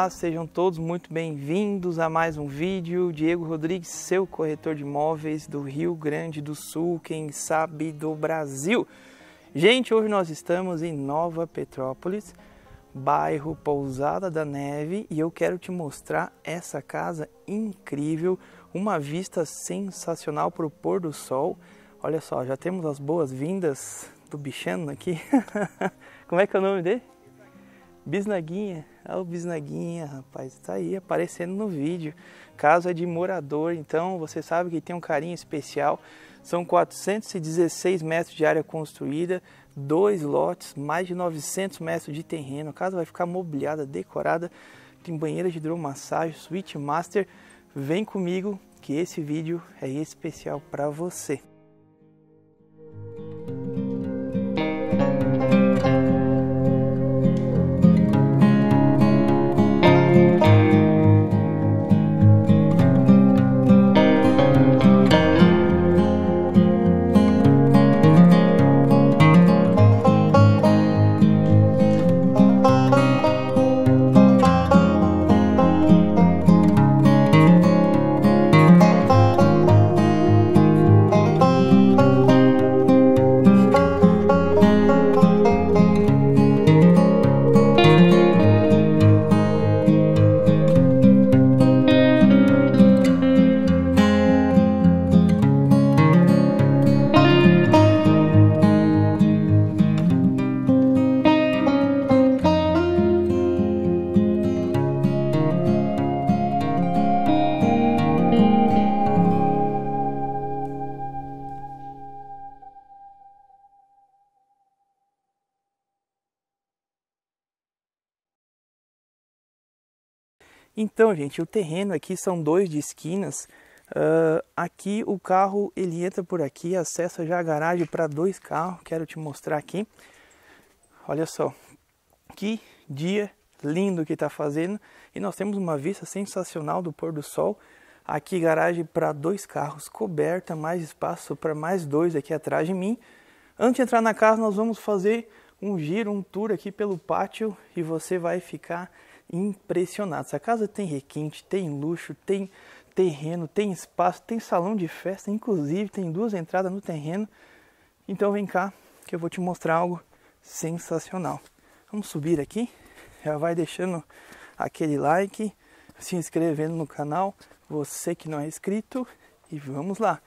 Olá, sejam todos muito bem-vindos a mais um vídeo. Diego Rodrigues, seu corretor de imóveis do Rio Grande do Sul, quem sabe do Brasil. Gente, hoje nós estamos em Nova Petrópolis, bairro Pousada da Neve, e eu quero te mostrar essa casa incrível, uma vista sensacional para o pôr do sol. Olha só, já temos as boas-vindas do bichano aqui. Como é que é o nome dele? Bisnaguinha, olha é o Bisnaguinha, rapaz, tá aí aparecendo no vídeo. Caso é de morador, então você sabe que tem um carinho especial. São 416 metros de área construída, dois lotes, mais de 900 metros de terreno. A casa vai ficar mobiliada, decorada, tem banheira de hidromassagem, suíte master. Vem comigo que esse vídeo é especial para você. Então, gente, o terreno aqui são dois de esquinas. Uh, aqui o carro ele entra por aqui, acessa já a garagem para dois carros. Quero te mostrar aqui. Olha só que dia lindo que está fazendo e nós temos uma vista sensacional do pôr do sol. Aqui garagem para dois carros coberta, mais espaço para mais dois aqui atrás de mim. Antes de entrar na casa, nós vamos fazer um giro, um tour aqui pelo pátio e você vai ficar se A casa tem requinte, tem luxo, tem terreno, tem espaço, tem salão de festa, inclusive tem duas entradas no terreno. Então vem cá que eu vou te mostrar algo sensacional. Vamos subir aqui. Já vai deixando aquele like, se inscrevendo no canal, você que não é inscrito e vamos lá.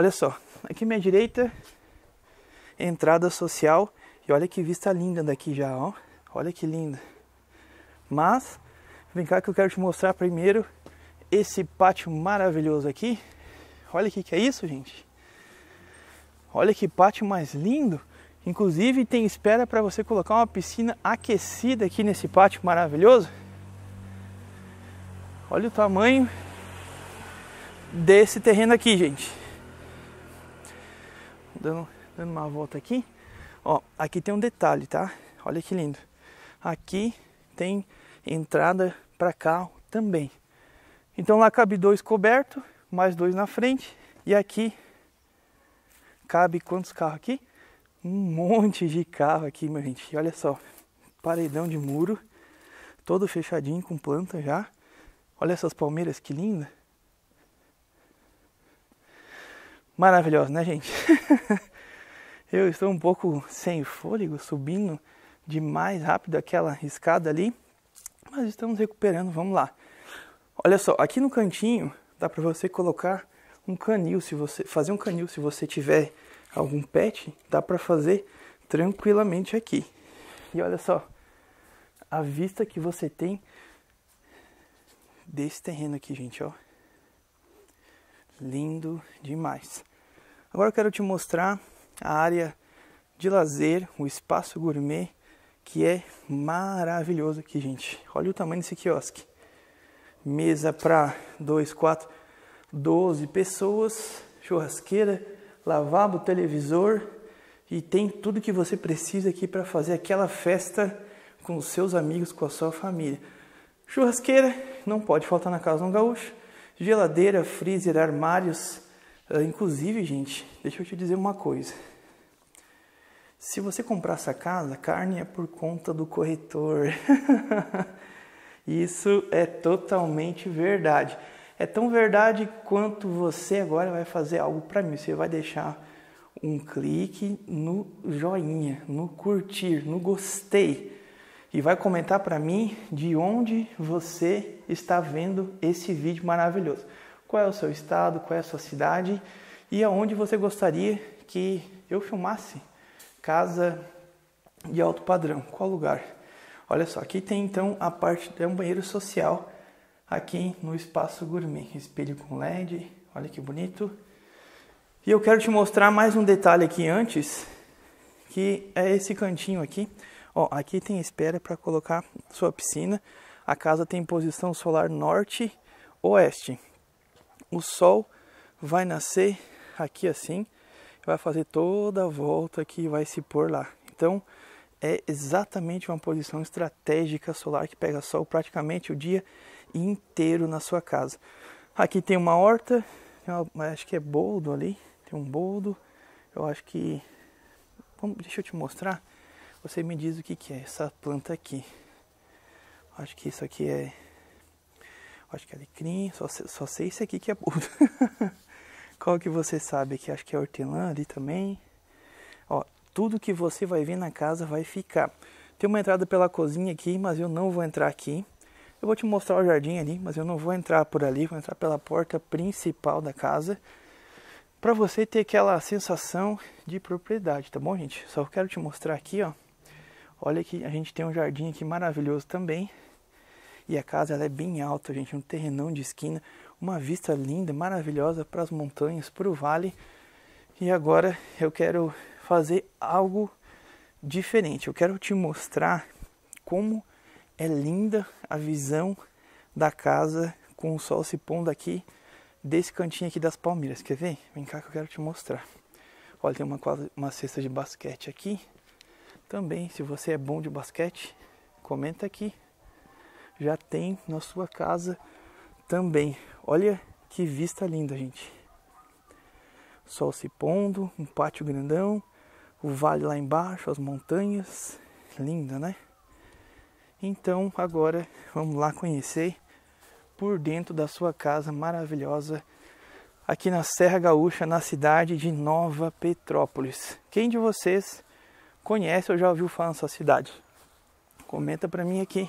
Olha só, aqui à minha direita, entrada social. E olha que vista linda daqui já, ó. Olha que linda. Mas, vem cá que eu quero te mostrar primeiro esse pátio maravilhoso aqui. Olha o que, que é isso, gente. Olha que pátio mais lindo. Inclusive tem espera para você colocar uma piscina aquecida aqui nesse pátio maravilhoso. Olha o tamanho desse terreno aqui, gente dando, dando uma volta aqui. Ó, aqui tem um detalhe, tá? Olha que lindo. Aqui tem entrada para carro também. Então lá cabe dois coberto, mais dois na frente. E aqui cabe quantos carros aqui? Um monte de carro aqui, minha gente. olha só, paredão de muro, todo fechadinho com planta já. Olha essas palmeiras que linda. maravilhosa, né, gente? eu estou um pouco sem fôlego, subindo demais rápido aquela escada ali, mas estamos recuperando, vamos lá. Olha só, aqui no cantinho dá para você colocar um canil, se você fazer um canil, se você tiver algum pet, dá para fazer tranquilamente aqui. E olha só a vista que você tem desse terreno aqui, gente, ó. Lindo demais. Agora eu quero te mostrar a área de lazer, o espaço gourmet, que é maravilhoso aqui, gente. Olha o tamanho desse quiosque. Mesa para 2, 4, 12 pessoas, churrasqueira, lavabo, televisor e tem tudo que você precisa aqui para fazer aquela festa com os seus amigos, com a sua família. Churrasqueira não pode faltar na casa de um gaúcho. Geladeira, freezer, armários, ah, inclusive, gente, deixa eu te dizer uma coisa. Se você comprar essa casa, carne é por conta do corretor. Isso é totalmente verdade. É tão verdade quanto você agora vai fazer algo para mim. Você vai deixar um clique no joinha, no curtir, no gostei e vai comentar para mim de onde você está vendo esse vídeo maravilhoso qual é o seu estado, qual é a sua cidade e aonde você gostaria que eu filmasse casa de alto padrão, qual lugar. Olha só, aqui tem então a parte de é um banheiro social aqui no espaço gourmet, espelho com LED, olha que bonito. E eu quero te mostrar mais um detalhe aqui antes, que é esse cantinho aqui. Ó, aqui tem espera para colocar sua piscina. A casa tem posição solar norte-oeste o sol vai nascer aqui assim, vai fazer toda a volta que vai se pôr lá. Então, é exatamente uma posição estratégica solar que pega sol praticamente o dia inteiro na sua casa. Aqui tem uma horta, tem uma, acho que é boldo ali, tem um boldo. Eu acho que. Vamos, deixa eu te mostrar. Você me diz o que, que é essa planta aqui. Acho que isso aqui é Acho que é alecrim, só, só sei esse aqui que é podre. Qual que você sabe que acho que é hortelã ali também. Ó, tudo que você vai ver na casa vai ficar. Tem uma entrada pela cozinha aqui, mas eu não vou entrar aqui. Eu vou te mostrar o jardim ali, mas eu não vou entrar por ali, vou entrar pela porta principal da casa para você ter aquela sensação de propriedade, tá bom, gente? Só quero te mostrar aqui, ó. Olha que a gente tem um jardim aqui maravilhoso também. E a casa ela é bem alta, gente, um terrenão de esquina, uma vista linda, maravilhosa para as montanhas, para o vale. E agora eu quero fazer algo diferente. Eu quero te mostrar como é linda a visão da casa com o sol se pondo aqui desse cantinho aqui das palmeiras. Quer ver? Vem cá que eu quero te mostrar. Olha, tem uma, uma cesta de basquete aqui. Também, se você é bom de basquete, comenta aqui já tem na sua casa também. Olha que vista linda, gente. Sol se pondo, um pátio grandão, o vale lá embaixo, as montanhas. Linda, né? Então, agora vamos lá conhecer por dentro da sua casa maravilhosa aqui na Serra Gaúcha, na cidade de Nova Petrópolis. Quem de vocês conhece ou já ouviu falar nessa cidade? Comenta para mim aqui.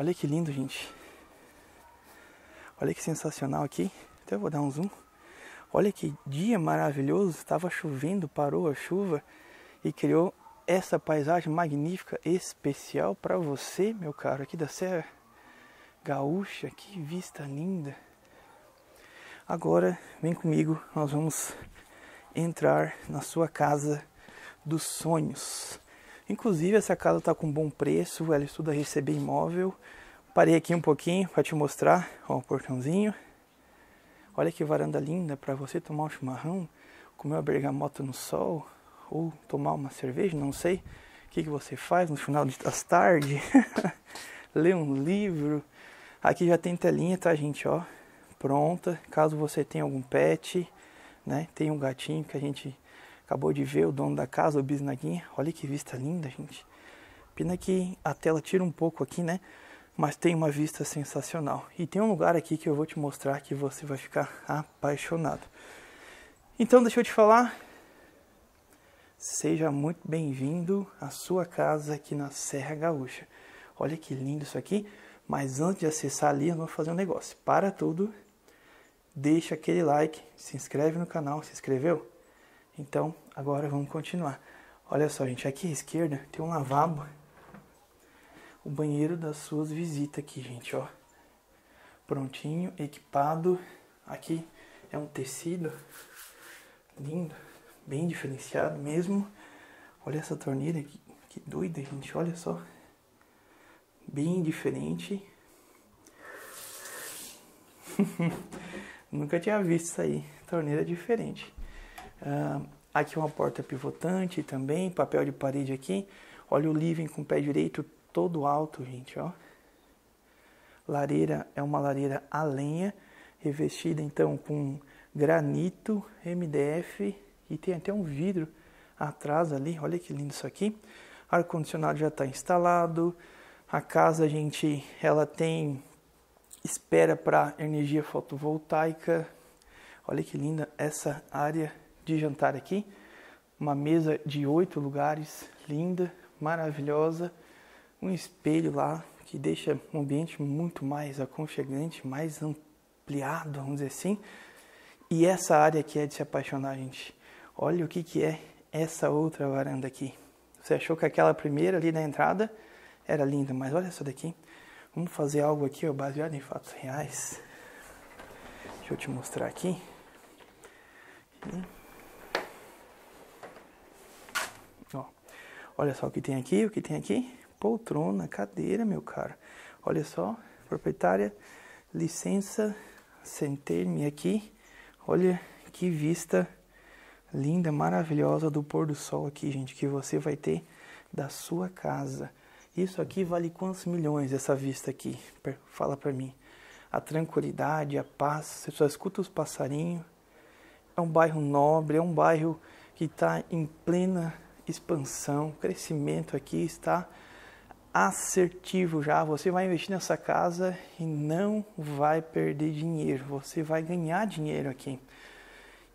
Olha que lindo, gente. Olha que sensacional aqui. Até vou dar um zoom. Olha que dia maravilhoso. Estava chovendo, parou a chuva e criou essa paisagem magnífica, especial para você, meu caro, aqui da Serra Gaúcha. Que vista linda. Agora, vem comigo, nós vamos entrar na sua casa dos sonhos. Inclusive, essa casa está com bom preço, ela estuda receber imóvel. Parei aqui um pouquinho para te mostrar, ó, o portãozinho. Olha que varanda linda para você tomar um chimarrão, comer uma bergamota no sol ou tomar uma cerveja, não sei. O que, que você faz no final das tardes? Ler um livro. Aqui já tem telinha, tá, gente? Ó, pronta. Caso você tenha algum pet, né? Tem um gatinho que a gente Acabou de ver o dono da casa, o bisnaguinha. Olha que vista linda, gente. Pena que a tela tira um pouco aqui, né? Mas tem uma vista sensacional. E tem um lugar aqui que eu vou te mostrar que você vai ficar apaixonado. Então, deixa eu te falar. Seja muito bem-vindo à sua casa aqui na Serra Gaúcha. Olha que lindo isso aqui. Mas antes de acessar ali, eu vou fazer um negócio. Para tudo, deixa aquele like, se inscreve no canal, se inscreveu? Então, agora vamos continuar. Olha só, gente, aqui à esquerda tem um lavabo. O banheiro das suas visitas aqui, gente, ó. Prontinho, equipado. Aqui é um tecido lindo, bem diferenciado mesmo. Olha essa torneira aqui, que doida, gente, olha só. Bem diferente. Nunca tinha visto isso aí. Torneira diferente. Uh, aqui é uma porta pivotante também, papel de parede aqui. Olha o living com o pé direito todo alto, gente, ó. Lareira é uma lareira a lenha, revestida então com granito, MDF e tem até um vidro atrás ali. Olha que lindo isso aqui. Ar condicionado já está instalado. A casa, gente, ela tem espera para energia fotovoltaica. Olha que linda essa área de jantar aqui. Uma mesa de oito lugares, linda, maravilhosa. Um espelho lá que deixa um ambiente muito mais aconchegante, mais ampliado, vamos dizer assim. E essa área que é de se apaixonar, gente. Olha o que, que é essa outra varanda aqui. Você achou que aquela primeira ali na entrada era linda, mas olha essa daqui. Vamos fazer algo aqui ó, baseado em fatos reais. Deixa eu te mostrar aqui. Hum. Olha só o que tem aqui, o que tem aqui. Poltrona, cadeira, meu caro. Olha só, proprietária, licença, sentei-me aqui. Olha que vista linda, maravilhosa do pôr do sol aqui, gente, que você vai ter da sua casa. Isso aqui vale quantos milhões essa vista aqui? Fala para mim. A tranquilidade, a paz, você só escuta os passarinhos. É um bairro nobre, é um bairro que está em plena expansão, crescimento aqui está assertivo já. Você vai investir nessa casa e não vai perder dinheiro, você vai ganhar dinheiro aqui.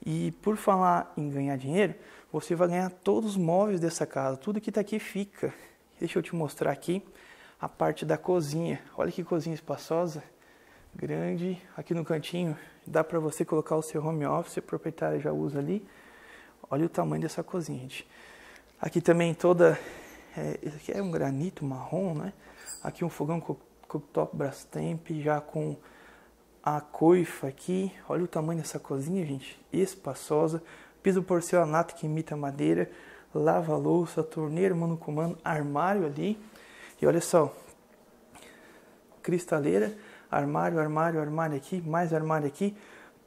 E por falar em ganhar dinheiro, você vai ganhar todos os móveis dessa casa, tudo que está aqui fica. Deixa eu te mostrar aqui a parte da cozinha. Olha que cozinha espaçosa, grande. Aqui no cantinho dá para você colocar o seu home office, o proprietário já usa ali. Olha o tamanho dessa cozinha, gente. Aqui também toda, é, aqui é um granito marrom, né? Aqui um fogão cooktop Brastemp, já com a coifa aqui. Olha o tamanho dessa cozinha, gente, espaçosa. Piso porcelanato que imita madeira, lava-louça, torneira, mano comando, armário ali. E olha só, cristaleira, armário, armário, armário aqui, mais armário aqui,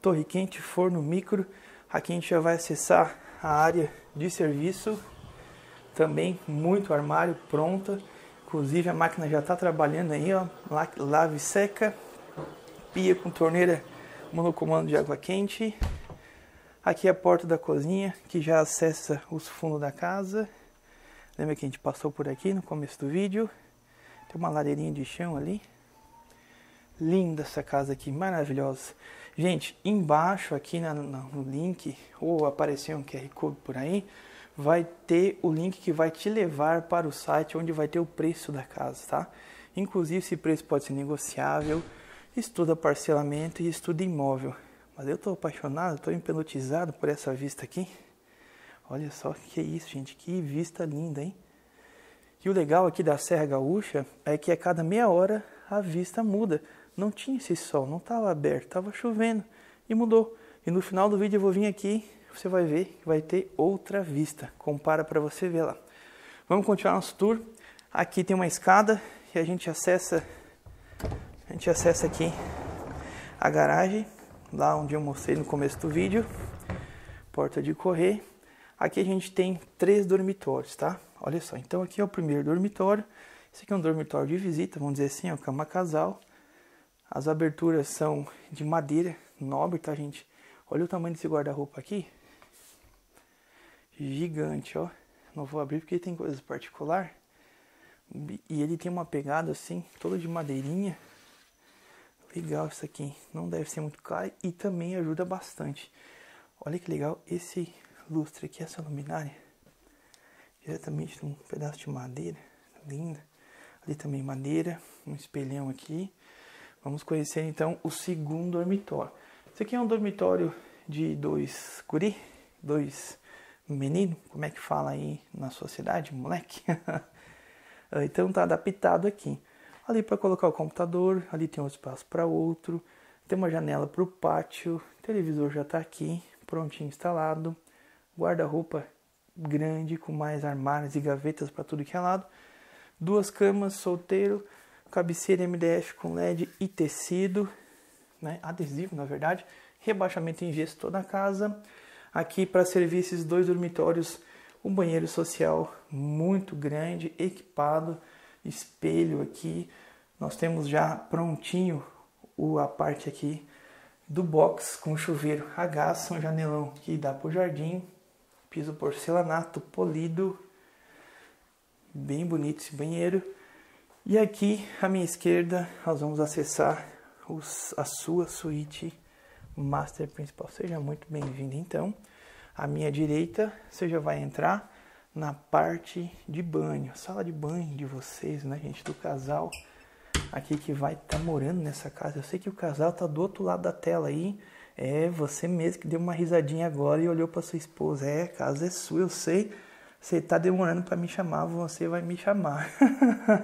torre quente, forno, micro. Aqui a gente já vai acessar a área de serviço também muito armário pronta. Inclusive a máquina já está trabalhando aí, ó, lave seca, pia com torneira monocomando de água quente. Aqui é a porta da cozinha que já acessa os fundos da casa. Lembra que a gente passou por aqui no começo do vídeo? Tem uma lareirinha de chão ali. Linda essa casa aqui, maravilhosa. Gente, embaixo aqui na, no link, ou apareceu um QR Code por aí, vai ter o link que vai te levar para o site onde vai ter o preço da casa, tá? Inclusive, esse preço pode ser negociável. Estuda parcelamento e estuda imóvel. Mas eu estou apaixonado, estou hipnotizado por essa vista aqui. Olha só que é isso, gente. Que vista linda, hein? E o legal aqui da Serra Gaúcha é que a cada meia hora a vista muda. Não tinha esse sol, não estava aberto, estava chovendo e mudou. E no final do vídeo eu vou vir aqui você vai ver que vai ter outra vista. Compara para você ver lá. Vamos continuar nosso tour. Aqui tem uma escada e a gente acessa a gente acessa aqui a garagem, lá onde eu mostrei no começo do vídeo. Porta de correr. Aqui a gente tem três dormitórios, tá? Olha só, então aqui é o primeiro dormitório. Esse aqui é um dormitório de visita, vamos dizer assim, é uma cama casal. As aberturas são de madeira nobre, tá, gente? Olha o tamanho desse guarda-roupa aqui gigante, ó. Não vou abrir porque tem coisas particular. E ele tem uma pegada assim, toda de madeirinha. Legal isso aqui, não deve ser muito caro e também ajuda bastante. Olha que legal esse lustre aqui, essa luminária. Diretamente num pedaço de madeira, linda. Ali também madeira, um espelhão aqui. Vamos conhecer então o segundo dormitório. Esse aqui é um dormitório de dois curi, dois menino, como é que fala aí na sua cidade, moleque? Ah, então tá adaptado aqui. Ali para colocar o computador, ali tem um espaço para outro, tem uma janela para o pátio, televisor já está aqui, prontinho instalado, guarda-roupa grande com mais armários e gavetas para tudo que é lado, duas camas, solteiro, cabeceira MDF com LED e tecido, né, adesivo na verdade, rebaixamento em gesso toda a casa, aqui para servir esses dois dormitórios, um banheiro social muito grande, equipado, espelho aqui. Nós temos já prontinho a parte aqui do box com chuveiro a gás, um janelão que dá para o jardim, piso porcelanato polido, bem bonito esse banheiro. E aqui à minha esquerda nós vamos acessar os, a sua suíte Master Principal. Seja muito bem-vindo. Então, à minha direita, você já vai entrar na parte de banho, sala de banho de vocês, né, gente, do casal aqui que vai estar tá morando nessa casa. Eu sei que o casal tá do outro lado da tela aí. É você mesmo que deu uma risadinha agora e olhou para sua esposa. É, a casa é sua, eu sei. Você tá demorando para me chamar, você vai me chamar.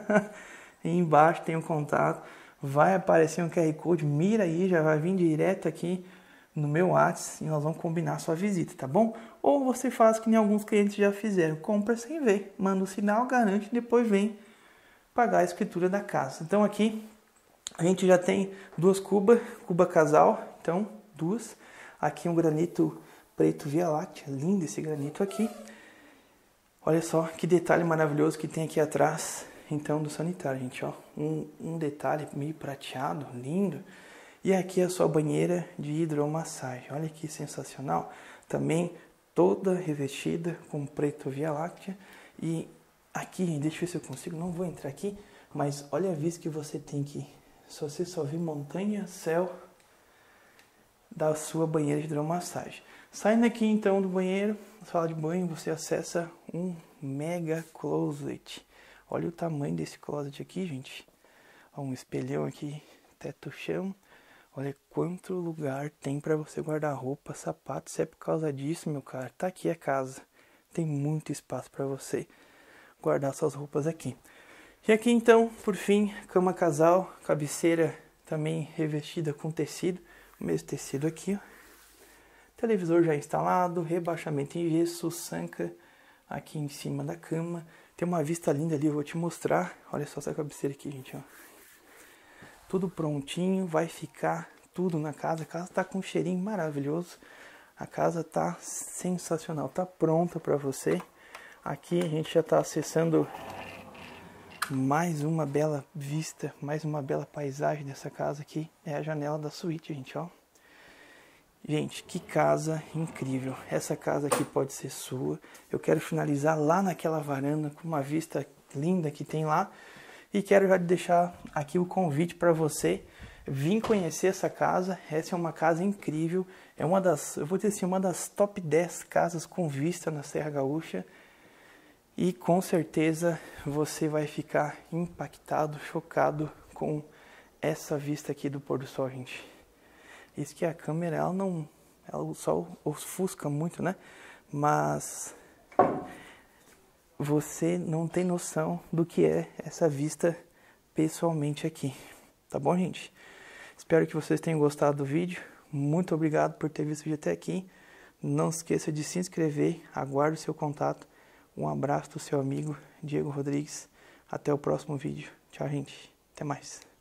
e embaixo tem o um contato vai aparecer um QR Code, mira aí, já vai vir direto aqui no meu WhatsApp e nós vamos combinar sua visita, tá bom? Ou você faz que nem alguns clientes já fizeram, compra sem ver, manda o um sinal, garante e depois vem pagar a escritura da casa. Então aqui a gente já tem duas cubas, cuba casal, então duas. Aqui um granito preto via láctea, é lindo esse granito aqui. Olha só que detalhe maravilhoso que tem aqui atrás então do sanitário, gente, ó, um, um detalhe meio prateado, lindo. E aqui é a sua banheira de hidromassagem. Olha que sensacional. Também toda revestida com preto Via Láctea. E aqui, deixa eu ver se eu consigo, não vou entrar aqui, mas olha a vista que você tem aqui. Só você só vê montanha, céu da sua banheira de hidromassagem. Saindo aqui então do banheiro, sala de banho, você acessa um mega closet Olha o tamanho desse closet aqui, gente. Ó, um espelhão aqui, teto chão. Olha quanto lugar tem para você guardar roupa, sapatos. Se é por causa disso, meu cara, tá aqui a casa. Tem muito espaço para você guardar suas roupas aqui. E aqui então, por fim, cama casal, cabeceira também revestida com tecido, o mesmo tecido aqui. Ó. Televisor já instalado, rebaixamento em gesso, sanca aqui em cima da cama. Tem uma vista linda ali, eu vou te mostrar. Olha só essa cabeceira aqui, gente, ó. Tudo prontinho, vai ficar tudo na casa. A casa tá com um cheirinho maravilhoso. A casa tá sensacional, tá pronta para você. Aqui a gente já tá acessando mais uma bela vista, mais uma bela paisagem dessa casa aqui. É a janela da suíte, gente, ó. Gente, que casa incrível! Essa casa aqui pode ser sua. Eu quero finalizar lá naquela varanda com uma vista linda que tem lá e quero já deixar aqui o convite para você vir conhecer essa casa. Essa é uma casa incrível, é uma das, eu vou dizer assim, uma das top 10 casas com vista na Serra Gaúcha. E com certeza você vai ficar impactado, chocado com essa vista aqui do pôr do sol, gente. Isso que a câmera ela não ela só ofusca muito, né? Mas você não tem noção do que é essa vista pessoalmente aqui. Tá bom, gente? Espero que vocês tenham gostado do vídeo. Muito obrigado por ter visto o vídeo até aqui. Não esqueça de se inscrever. Aguardo o seu contato. Um abraço do seu amigo Diego Rodrigues. Até o próximo vídeo. Tchau, gente. Até mais.